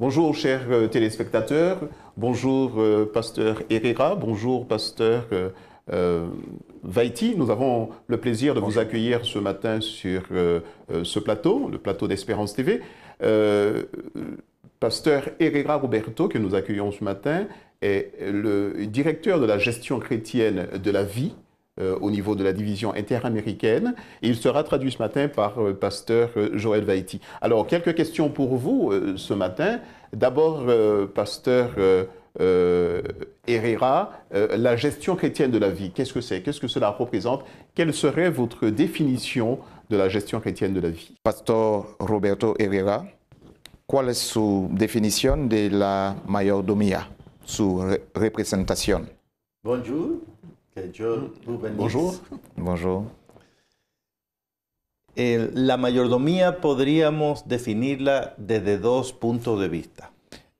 Bonjour chers euh, téléspectateurs, bonjour euh, pasteur Herrera, bonjour pasteur euh, Vaiti. Euh, nous avons le plaisir de vous accueillir ce matin sur ce plateau, le plateau d'Espérance TV. pasteur Herrera Roberto, que nous accueillons ce matin, est le directeur de la gestion chrétienne de la vie euh, au niveau de la division interaméricaine. il sera traduit ce matin par le euh, pasteur euh, Joël Vaiti. Alors, quelques questions pour vous ce matin. D'abord, pasteur Herrera, la gestion chrétienne de la vie, qu'est-ce que c'est Qu'est-ce que cela représente Quelle serait votre définition de la gestion chrétienne de la vie Pasteur Roberto Herrera, quelle est sa définition de la mayordomia, sous représentation Bonjour, que vous Bonjour. Bonjour. Eh, la mayordomía podríamos definirla de deux puntos de vista.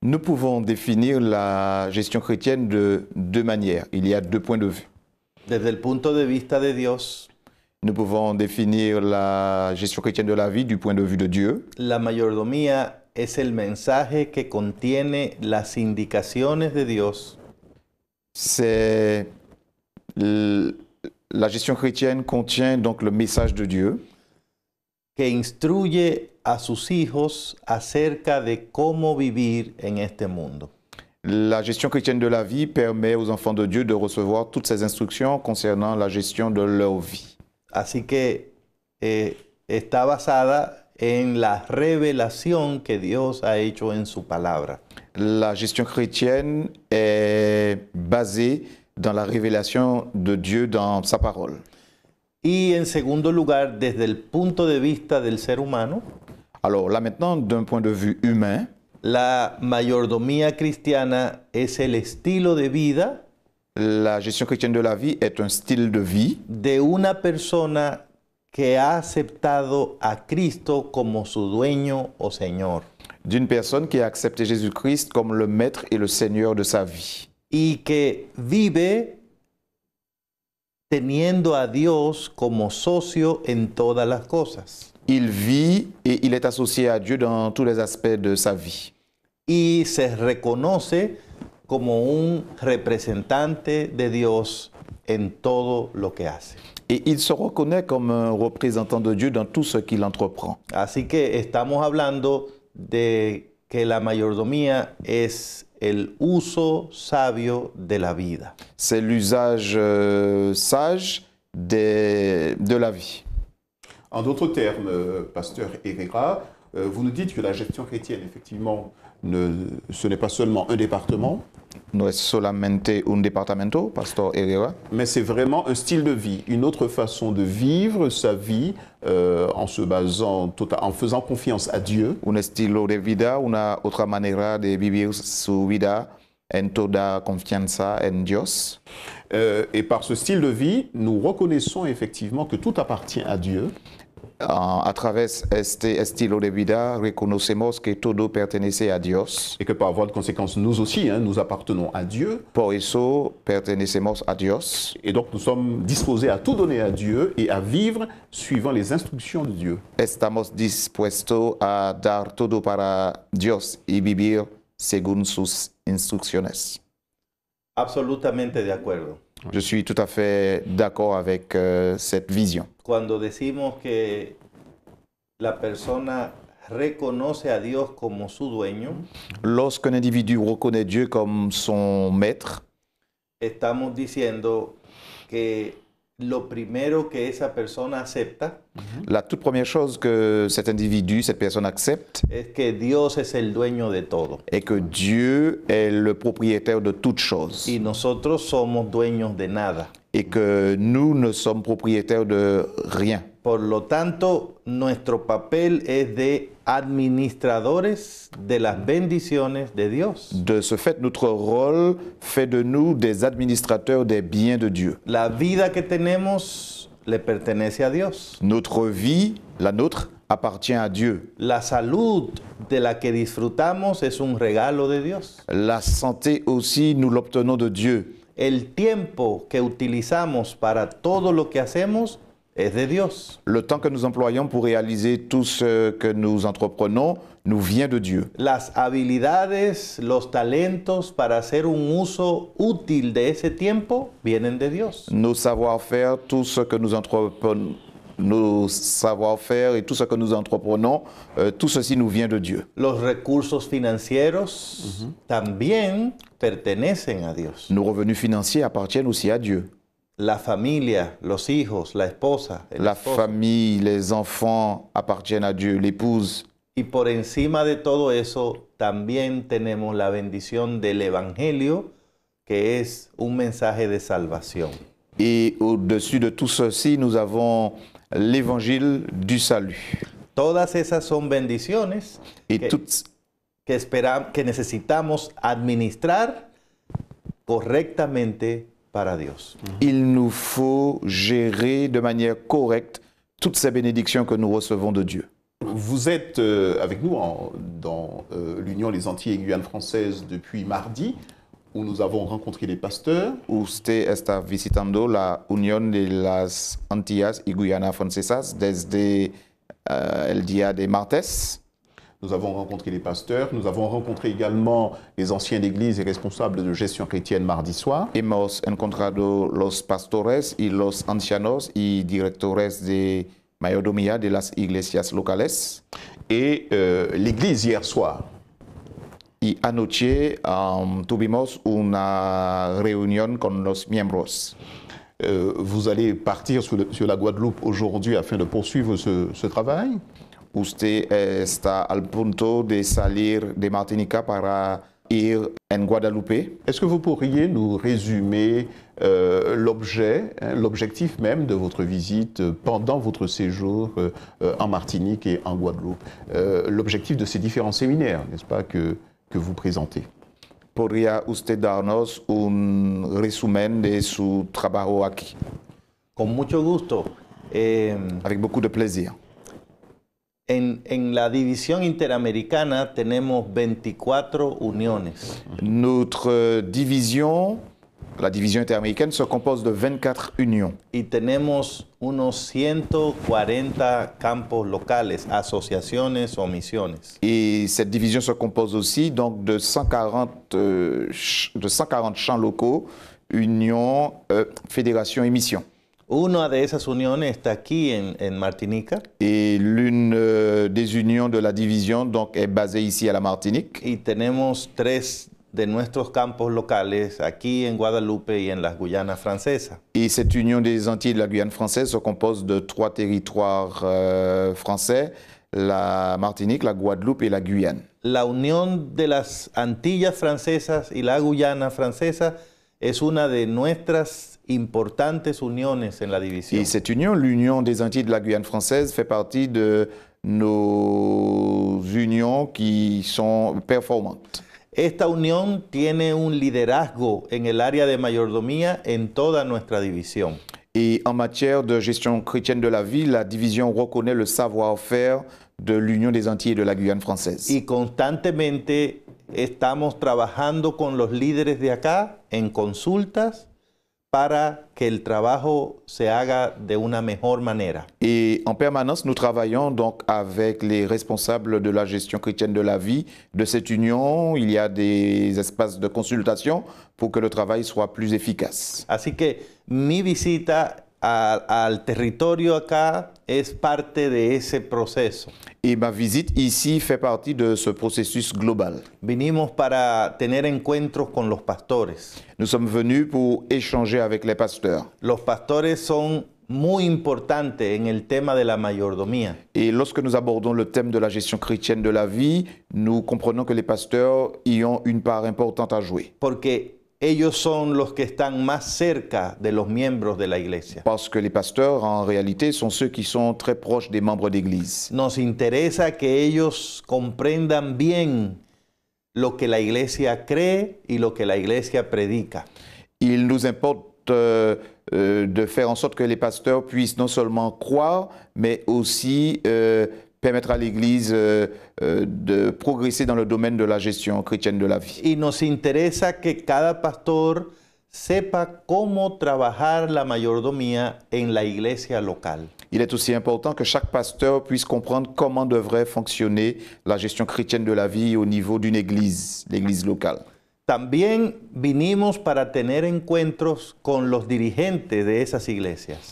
Nous pouvons définir la gestion chrétienne de deux manières. Il y a deux points de vue. Desde el punto de vista de Dios, nous pouvons définir la gestion chrétienne de la vie du point de vue de Dieu. la mayordomía est le mensaje qui contiene les indications de Dios C'est la gestion chrétienne contient donc le message de Dieu. qui instruit à sus hijos acerca de cómo vivir en este mundo. La gestion chrétienne de la vie permet aux enfants de Dieu de recevoir toutes ces instructions concernant la gestion de leur vie. Así que eh, está basada en la révélation que Dios ha hecho en su palabra. La gestion chrétienne est basée dans la révélation de Dieu dans sa parole. et en segundo lugar, desde el punto de vista del ser humano, alors là maintenant, d'un point de vue humain, la mayordomía cristiana es el estilo de vida la gestion chrétienne de la vie est un style de vie de una persona que ha aceptado a Cristo como su dueño o señor. D'une personne qui a accepté Jésus-Christ comme le maître et le seigneur de sa vie. y que vive teniendo a Dios como socio en todas las cosas. Il vit et il est associé à Dieu dans tous les aspects de sa vie. Y se reconoce como un representante de Dios en todo lo que hace. Y il se reconnaît comme un représentant de Dieu dans tout ce qu'il entreprend. Así que estamos hablando de que la mayordomía es de la vida. C'est l'usage euh, sage de, de la vie. En d'autres termes, euh, pasteur Herrera, euh, vous nous dites que la gestion chrétienne, effectivement, ce n'est pas seulement un département. un Pastor Herrera. Mais c'est vraiment un style de vie, une autre façon de vivre sa vie euh, en se basant, tota, en faisant confiance à Dieu. Un estilo de vida, una otra manera de vivir su vida en toda confianza en Dios. Euh, et par ce style de vie, nous reconnaissons effectivement que tout appartient à Dieu à travers este estilo de vida, reconocemos que todo pertenece à Dios. Et que par voie de conséquence, nous aussi, hein, nous appartenons à Dieu. Por eso pertenecemos a Dios. Et donc nous sommes disposés à tout donner à Dieu et à vivre suivant les instructions de Dieu. Estamos dispuestos a dar todo para Dios y vivir según sus instrucciones. Absolutamente de acuerdo. Je suis tout à fait d'accord avec euh, cette vision. Cuando decimos que la persona reconoce a Dios como su dueño, lorsqu'un individu reconnaît Dieu comme son maître, estamos diciendo que lo primero que esa persona acepta. La toute première chose que cet individu, cette personne accepte, es que Dios es el dueño de todo. Et que Dieu est le propriétaire de toutes choses. Y nosotros somos dueños de nada. Et que nous ne sommes propriétaires de rien. Por lo tanto, nuestro papel es de administradores de las bendiciones de Dios. De ce fait, notre rôle fait de nous des administrateurs des biens de Dieu. La vida que tenemos le pertenece a Dios. Notre vie, la nôtre, appartient à Dieu. La salud de la que disfrutamos es un regalo de Dios. La santé aussi, nous l'obtenons de Dieu. El tiempo que utilizamos para todo lo que hacemos de Le temps que nous employons pour réaliser tout ce que nous entreprenons nous vient de Dieu. Las habilidades, los talentos para hacer un uso útil de ese tiempo vienen de Dios. Nos savoir-faire, tout ce que nous entreprenons, nos savoir-faire et tout ce que nous entreprenons, euh, tout ceci nous vient de Dieu. Los recursos financieros mhm. también pertenecen a Dios. Nos revenus financiers appartiennent aussi à Dieu. La familia, los hijos, la esposa. La familia, los les enfants appartiennent Dieu, Y por encima de todo eso, también tenemos la bendición del Evangelio, que es un mensaje de salvación. Y au-dessus de tout ceci, nous avons l'évangile du salut. Todas esas son bendiciones y que, que, que necesitamos administrar correctamente Il nous faut gérer de manière correcte toutes ces bénédictions que nous recevons de Dieu. Vous êtes euh, avec nous dans euh, l'Union des Antilles et Guyane françaises depuis mardi, où nous avons rencontré les pasteurs. Usted está visitando la Unión de las Antillas y Guyana Francesas desde euh, el día de martes. Nous avons rencontré les pasteurs, nous avons rencontré également les anciens d'église et responsables de gestion chrétienne mardi soir. Hemos encontrado los pastores y los ancianos y directores de mayordomía de las iglesias locales. Et euh, l'église hier soir. Y anoche um, tuvimos una reunión con los miembros. Euh, vous allez partir sur, la Guadeloupe aujourd'hui afin de poursuivre ce, ce travail usted está al punto de salir de Martinica para ir en Guadeloupe Est-ce que vous pourriez nous résumer euh, l'objet, hein, l'objectif même de votre visite pendant votre séjour euh, euh, en Martinique et en Guadeloupe L'objectif de ces différents séminaires, n'est-ce pas, que, que vous présentez Podría usted darnos un resumen de su trabajo aquí? Con mucho gusto. Eh, Avec beaucoup de plaisir. En, la division interamericana, tenemos 24 uniones. Notre euh, division, la division interaméricaine, se compose de 24 unions. Y tenemos unos 140 campos locales, associations ou missions. Et cette division se compose aussi donc de 140, euh, de 140 champs locaux, unions, euh, fédérations et missions. Une de ces unions est ici, en, Martinique. Et l'une euh, des unions de la division donc, est basée ici à la Martinique. Et nous avons trois de nos campos locales ici, en Guadeloupe et en la Guyane française. Et cette union des Antilles de la Guyane française se compose de trois territoires euh, français, la Martinique, la Guadeloupe et la Guyane. La union de las Antillas francesas y la Guyana francesa est una de nuestras importantes uniones en la division. Et cette union, l'Union des Antilles de la Guyane française, fait partie de nos unions qui sont performantes. Esta unión tiene un liderazgo en el área de mayordomía en toda nuestra división. Et en matière de gestion chrétienne de la ville, la division reconnaît le savoir-faire de l'Union des Antilles de la Guyane française. Et constantemente estamos trabajando con los líderes de acá en consultas pour que le travail se haga de una mejor manera. Et en permanence, nous travaillons donc avec les responsables de la gestion chrétienne de la vie de cette union. Il y a des espaces de consultation pour que le travail soit plus efficace. Así que mi visita et al territorio acá es parte de ese proceso. Y ma visite ici fait partie de ce processus global. para tener encuentros con los pastores. Nous sommes venus pour échanger avec les pasteurs. Los pastores sont muy importants en le tema de la mayordomía. Et lorsque nous abordons le thème de la gestion chrétienne de la vie, nous comprenons que les pasteurs y ont une part importante à jouer. Porque ellos sont los que están más cerca de los miembros de la iglesia. Parce que les pasteurs, en réalité, sont ceux qui sont très proches des membres d'église. Nos interesa que ellos comprendan bien lo que la iglesia cree y lo que la iglesia predica. Il nous importe euh, euh, de faire en sorte que les pasteurs puissent non seulement croire, mais aussi euh, permettre à l'Église euh, euh, de progresser dans le domaine de la gestion chrétienne de la vie. il nous intéresse que chaque pasteur sepa comment travailler la majordomie en la iglesia locale. Il est aussi important que chaque pasteur puisse comprendre comment devrait fonctionner la gestion chrétienne de la vie au niveau d'une église, l'église locale. tener encuentros con dirigentes de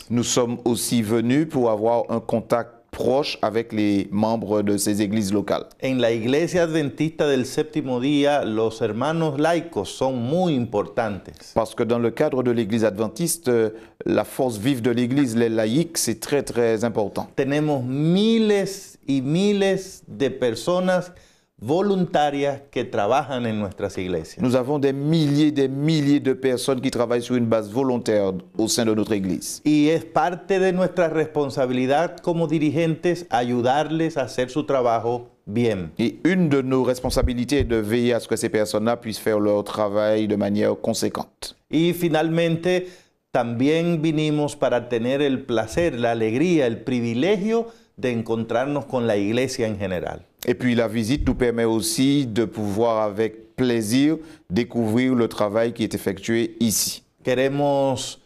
Nous sommes aussi venus pour avoir un contact proche avec les membres de ces églises locales. En la iglesia adventista del séptimo día, los hermanos laicos son muy importantes. Parce que dans le cadre de l'église adventiste, euh, la force vive de l'église, les laïcs, c'est très très important. Tenemos miles y miles de personas voluntarias que trabajan en nuestras iglesias. Nous avons des milliers des milliers de personnes qui travaillent sur une base volontaire au sein de notre église. Y es parte de nuestra responsabilidad como dirigentes ayudarles a hacer su trabajo bien. Y una de nos responsabilités es de veiller à que ces personas là puissent faire leur travail de manera conséquente. Y finalmente también vinimos para tener el placer, la alegría, el privilegio de encontrarnos con la iglesia en general. Et puis la visite nous permet aussi de pouvoir avec plaisir découvrir le travail qui est effectué ici. Queremos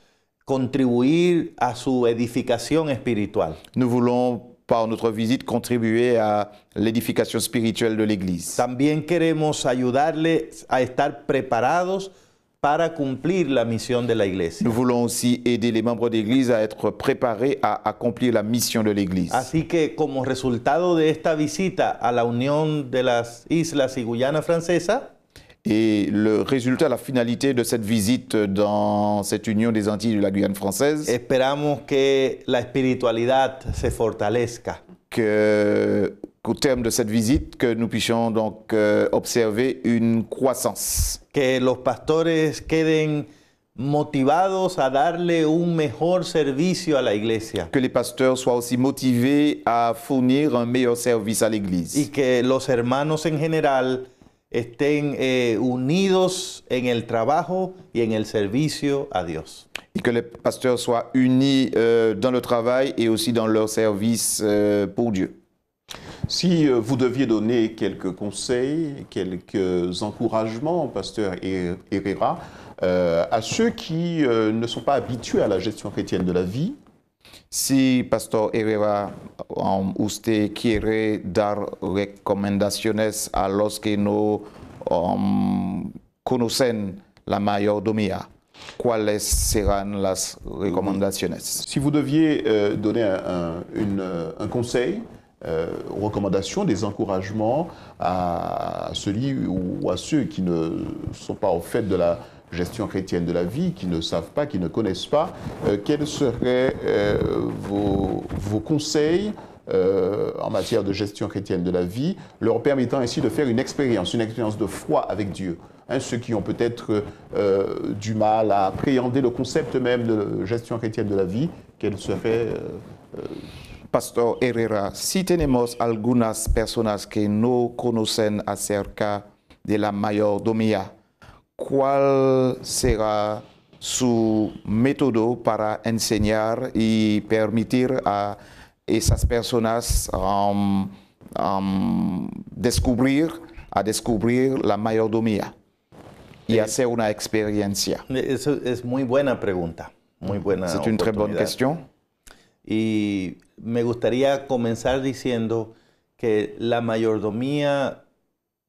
contribuir a su edificación espiritual. Nous voulons par notre visite contribuer à l'édification spirituelle de l'église. También queremos ayudarles a estar preparados para cumplir la mission de la Iglesia. Nous voulons aussi aider les membres d'église à être préparés à accomplir la mission de l'Église. Así que como resultado de esta visita a la Unión de las Islas y Guyana Francesa, et le résultat, la finalité de cette visite dans cette union des Antilles de la Guyane française. Esperamos que la espiritualidad se fortalezca. Que qu'au terme de cette visite, que nous puissions donc euh, observer une croissance. Que los pastores queden motivados a darle un mejor servicio a la Que les pasteurs soient aussi motivés à fournir un meilleur service à l'église. et que los hermanos en général estén eh, unidos en el trabajo y en el servicio a Dios. Et que les pasteurs soient unis euh, dans le travail et aussi dans leur service euh, pour Dieu. Si euh, vous deviez donner quelques conseils, quelques encouragements, pasteur Herrera, euh, à ceux qui euh, ne sont pas habitués à la gestion chrétienne de la vie, si pasteur Herrera um, usted quiere dar recomendaciones a los que no um, conocen la mayordomía, ¿cuáles serán las recomendaciones? Si vous deviez donner un, un, une, un conseil euh, recommandations, des encouragements à celui ou à ceux qui ne sont pas au fait de la gestion chrétienne de la vie, qui ne savent pas, qui ne connaissent pas. Euh, quels seraient euh, vos, vos, conseils en matière de gestion chrétienne de la vie, leur permettant ainsi de faire une expérience, une expérience de foi avec Dieu. Hein, ceux qui ont peut-être du mal à appréhender le concept même de gestion chrétienne de la vie, quels seraient Pastor Herrera, si tenemos algunas personas que no conocen acerca de la mayordomía, ¿cuál será su método para enseñar y permitir a esas personas um, um, descubrir, a descubrir la mayordomía y eh, hacer una experiencia? es muy buena pregunta, muy buena. Es una muy buena Y me gustaría comenzar diciendo que la mayordomía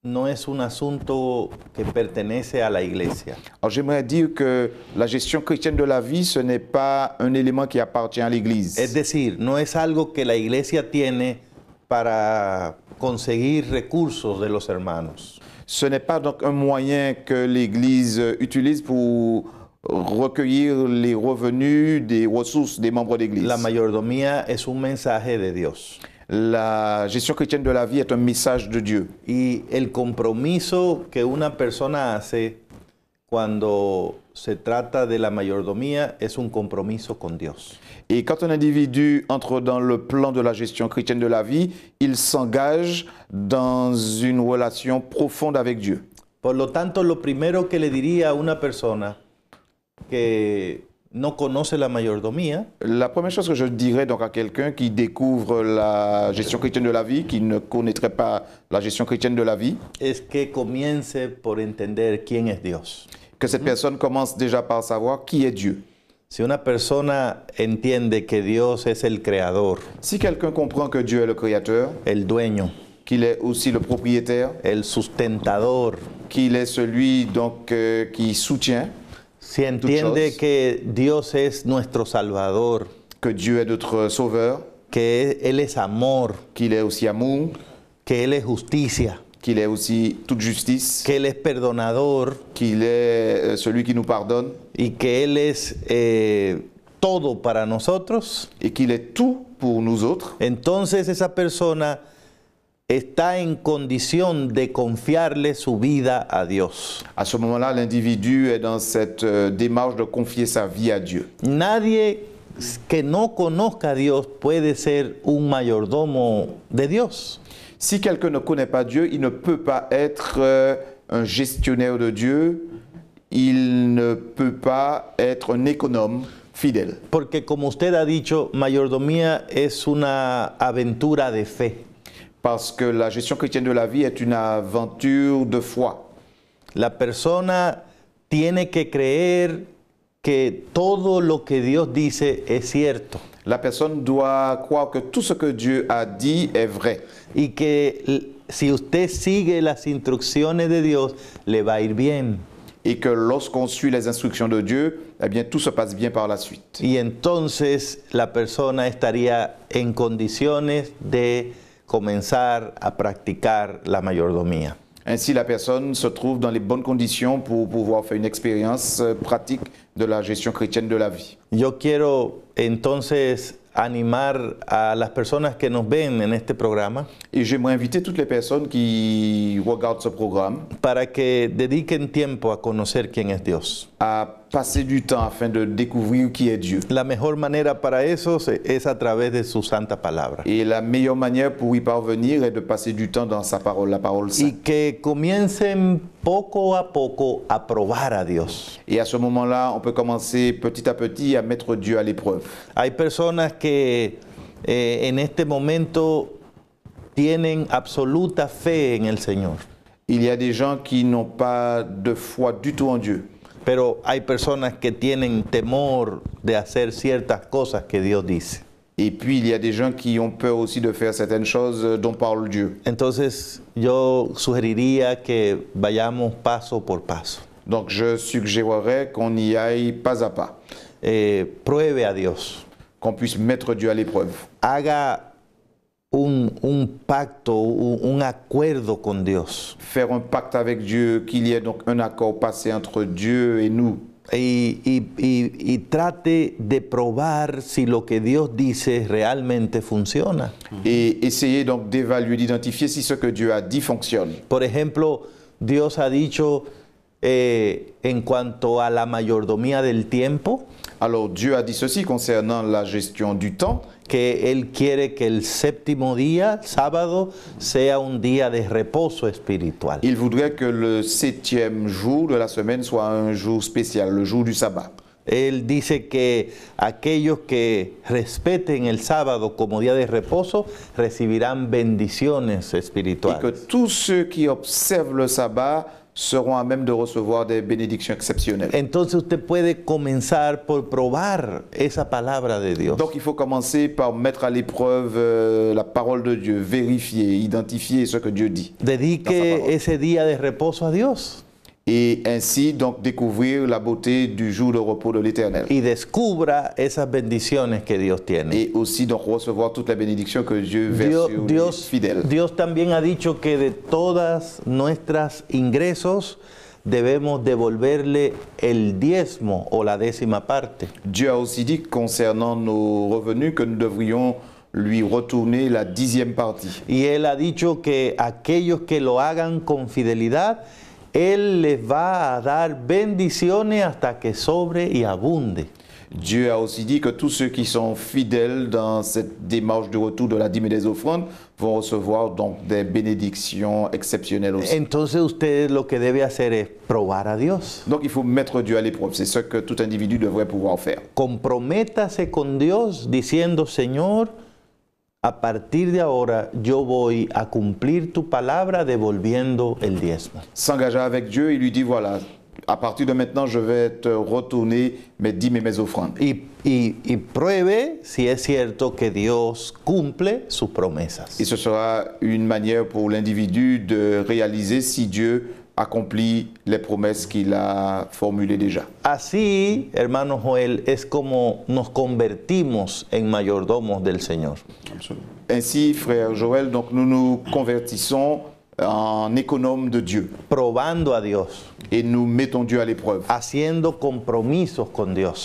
no es un asunto que pertenece a la iglesia. Alors j'aimerais dire que la gestión cristiana de la vida, ce n'est pas un que qui appartient la Iglesia. Es decir, no es algo que la iglesia tiene para conseguir recursos de los hermanos. Ce n'est pas donc un moyen que l'église utilise pour recueillir les revenus des ressources des membres d'église. La mayordomía es un mensaje de Dios. La gestion chrétienne de la vie est un message de Dieu. Y el compromiso que una persona hace cuando se trata de la mayordomía es un compromis con Dios. Et quand un individu entre dans le plan de la gestion chrétienne de la vie, il s'engage dans une relation profonde avec Dieu. Por lo tanto, lo primero que le diría a una persona que la La première chose que je dirais donc à quelqu'un qui découvre la gestion chrétienne de la vie, qui ne connaîtrait pas la gestion chrétienne de la vie, est que commence pour entender qui est Dieu? Que cette personne commence déjà par savoir qui est Dieu. Si persona entiende que Dieu est el creador. Si quelqu'un comprend que Dieu est le créateur, dueño, qu'il est aussi le propriétaire, sustentador, qu'il est celui donc euh, qui soutient Si entiende que Dios es nuestro Salvador, que Dieu est notre Sauveur, que Él es amor, qu'il est aussi amour, que Él es justicia, qu'il est aussi toute justice, que Él es perdonador, qu'il est euh, celui qui nous pardonne, y que Él es eh, todo para nosotros, et qu'il est tout pour nous autres, entonces esa persona está en condición de confiarle su vida a Dios. A ce moment-là, l'individu est dans cette euh, démarche de confier sa vie à Dieu. Nadie que no conozca a Dios puede ser un mayordomo de Dios. Si quelqu'un ne connaît pas Dieu, il ne peut pas être euh, un gestionnaire de Dieu, il ne peut pas être un économe fidèle. Porque como usted ha dicho, mayordomía es una aventura de fe. parce que la gestion chrétienne de la vie est une aventure de foi. La persona tiene que creer que todo lo que Dios dice es cierto. La personne doit croire que tout ce que Dieu a dit est vrai. Et que si usted sigue las instrucciones de Dios, le va a ir bien. Et que lorsqu'on suit les instructions de Dieu, eh bien tout se passe bien par la suite. Et entonces la persona estaría en condiciones de commencer à pratiquer la mayordomie. Ainsi, la personne se trouve dans les bonnes conditions pour pouvoir faire une expérience euh, pratique de la gestion chrétienne de la vie. Yo quiero entonces animar a las personas que nos ven en este programa. y Et j'aimerais inviter toutes les personnes qui regardent ce programme Para que dediquen tiempo a conocer quién es Dios. a passer du temps afin de découvrir qui est Dieu. La mejor manera para eso es a través de su santa palabra. Et la meilleure manière pour y parvenir est de passer du temps dans sa parole, la parole sainte. Y que comiencen poco a poco aprobar a Dios. Y a ce momento, là on peut commencer petit à petit à mettre Dieu à l'épreuve. Hay personas que eh, en este momento tienen absoluta fe en el Señor. Il y a des gens qui n'ont pas de foi du tout en Dieu. Pero hay personas que tienen temor de hacer ciertas cosas que Dios dice. Et puis il y a des gens qui ont peur aussi de faire certaines choses euh, dont parle Dieu. Entonces, yo sugeriría que Donc je suggérerais qu'on y aille pas à pas. et eh, pruebe a Qu'on puisse mettre Dieu à l'épreuve. Haga pacto, un, acuerdo con Dios. Faire un pacte avec Dieu, qu'il y ait donc un accord passé entre Dieu et nous y, y, y, de probar si lo que Dios dice realmente funciona. Et essayez donc d'évaluer, d'identifier si ce que Dieu a dit fonctionne. Por exemple, Dieu a dit eh, en cuanto à la mayordomía del tiempo. Alors Dieu a dit ceci concernant la gestion du temps. que Él quiere que el séptimo día, sábado, sea un día de reposo espiritual. Il voudrait que le septième jour de la semaine soit un jour spécial, le jour du sabbat. Él dice que aquellos que respeten el sábado como día de reposo recibirán bendiciones espirituales. que tous ceux qui observent le sabbat seront à même de recevoir des bénédictions exceptionnelles. Entonces usted puede comenzar por probar esa palabra de Dios. Donc il faut commencer par mettre à l'épreuve euh, la parole de Dieu, vérifier, identifier ce que Dieu dit. Dedique ese día de reposo a Dios et ainsi donc découvrir la beauté du jour de repos de l'Éternel. Y descubra esas bendiciones que Dios tiene. Et aussi donc recevoir toute la bénédiction que Dieu verse Dios, sur les Dios, fidèles. Dios también ha dicho que de todas nuestras ingresos debemos devolverle el diezmo o la décima parte. Dieu a aussi dit concernant nos revenus que nous devrions lui retourner la dixième partie. Et él a dicho que aquellos que lo hagan con fidelidad va dar bendiciones hasta que sobre y abunde. Dieu a aussi dit que tous ceux qui sont fidèles dans cette démarche de retour de la dîme et des offrandes vont recevoir donc des bénédictions exceptionnelles aussi. Entonces lo que debe hacer probar a Dios. Donc il faut mettre Dieu à l'épreuve, c'est ce que tout individu devrait pouvoir faire. Comprométase con Dios diciendo, Señor, a partir de ahora yo voy a cumplir tu palabra devolviendo el diezmo. avec Dieu il lui dit, voilà, à partir de maintenant, je vais te retourner mes dîmes et mes offrandes. Et y, si es cierto que Dios cumple sus promesas. Et ce sera une manière pour l'individu de réaliser si Dieu accompli les promesses qu'il a formulées déjà. Así, hermano Joel, es como nos convertimos en mayordomos del Señor. Ainsi, frère Joël, donc nous nous convertissons en économes de Dieu. Probando a Dios. Et nous mettons Dieu à l'épreuve.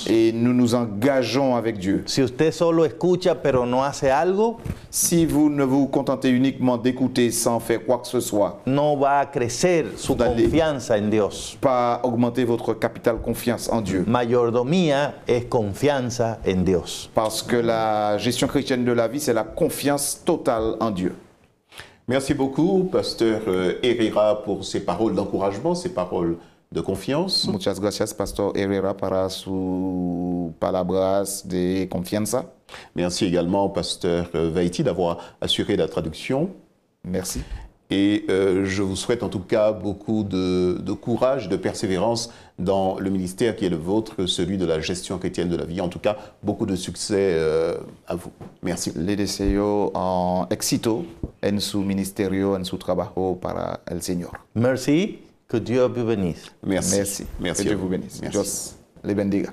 Et nous nous engageons avec Dieu. Si algo, si vous ne vous contentez uniquement d'écouter sans faire quoi que ce soit, non, va en Pas augmenter votre capital confiance en Dieu. confiance en Parce que la gestion chrétienne de la vie, c'est la confiance totale en Dieu. Merci beaucoup, pasteur euh, Herrera, pour ces paroles d'encouragement, ces paroles de confiance. Muchas gracias, pastor Herrera, para su palabras de confianza. Merci également, pasteur Vaiti, euh, d'avoir assuré la traduction. Merci. Et euh, je vous souhaite en tout cas beaucoup de, courage, de persévérance dans le ministère qui est le vôtre, celui de la gestion chrétienne de la vie. En tout cas, beaucoup de succès euh, à vous. Merci. les deseo en éxito en su ministerio, en su trabajo para el Señor. Merci. Que Dieu vous bénisse. Merci. Merci. que Dieu vous bénisse. Merci. les bendiga.